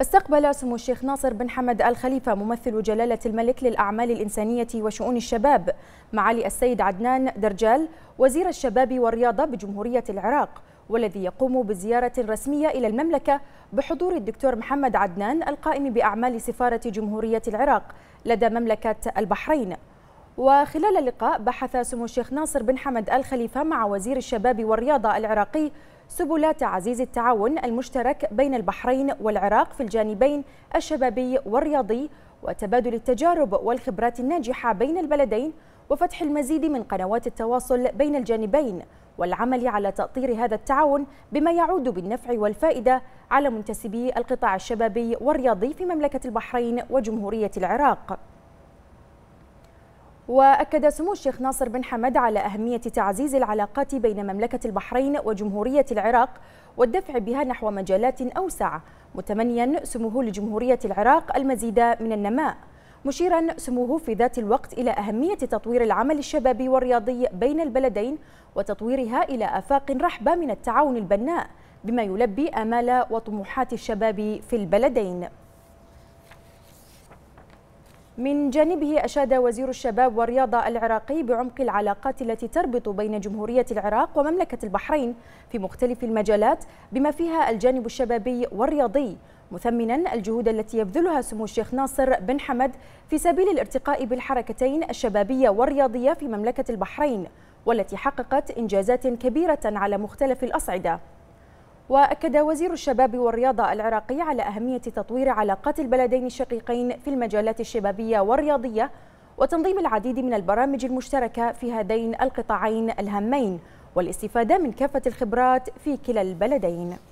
استقبل سمو الشيخ ناصر بن حمد الخليفة ممثل جلالة الملك للأعمال الإنسانية وشؤون الشباب معالي السيد عدنان درجال وزير الشباب والرياضة بجمهورية العراق والذي يقوم بزيارة رسمية إلى المملكة بحضور الدكتور محمد عدنان القائم بأعمال سفارة جمهورية العراق لدى مملكة البحرين وخلال اللقاء بحث سمو الشيخ ناصر بن حمد الخليفة مع وزير الشباب والرياضة العراقي سبل تعزيز التعاون المشترك بين البحرين والعراق في الجانبين الشبابي والرياضي وتبادل التجارب والخبرات الناجحة بين البلدين وفتح المزيد من قنوات التواصل بين الجانبين والعمل على تأطير هذا التعاون بما يعود بالنفع والفائدة على منتسبي القطاع الشبابي والرياضي في مملكة البحرين وجمهورية العراق وأكد سمو الشيخ ناصر بن حمد على أهمية تعزيز العلاقات بين مملكة البحرين وجمهورية العراق والدفع بها نحو مجالات أوسع متمنيا سموه لجمهورية العراق المزيد من النماء مشيرا سموه في ذات الوقت إلى أهمية تطوير العمل الشبابي والرياضي بين البلدين وتطويرها إلى آفاق رحبة من التعاون البناء بما يلبي آمال وطموحات الشباب في البلدين من جانبه أشاد وزير الشباب والرياضة العراقي بعمق العلاقات التي تربط بين جمهورية العراق ومملكة البحرين في مختلف المجالات بما فيها الجانب الشبابي والرياضي مثمنا الجهود التي يبذلها سمو الشيخ ناصر بن حمد في سبيل الارتقاء بالحركتين الشبابية والرياضية في مملكة البحرين والتي حققت إنجازات كبيرة على مختلف الأصعدة وأكد وزير الشباب والرياضة العراقي على أهمية تطوير علاقات البلدين الشقيقين في المجالات الشبابية والرياضية وتنظيم العديد من البرامج المشتركة في هذين القطاعين الهامين والاستفادة من كافة الخبرات في كلا البلدين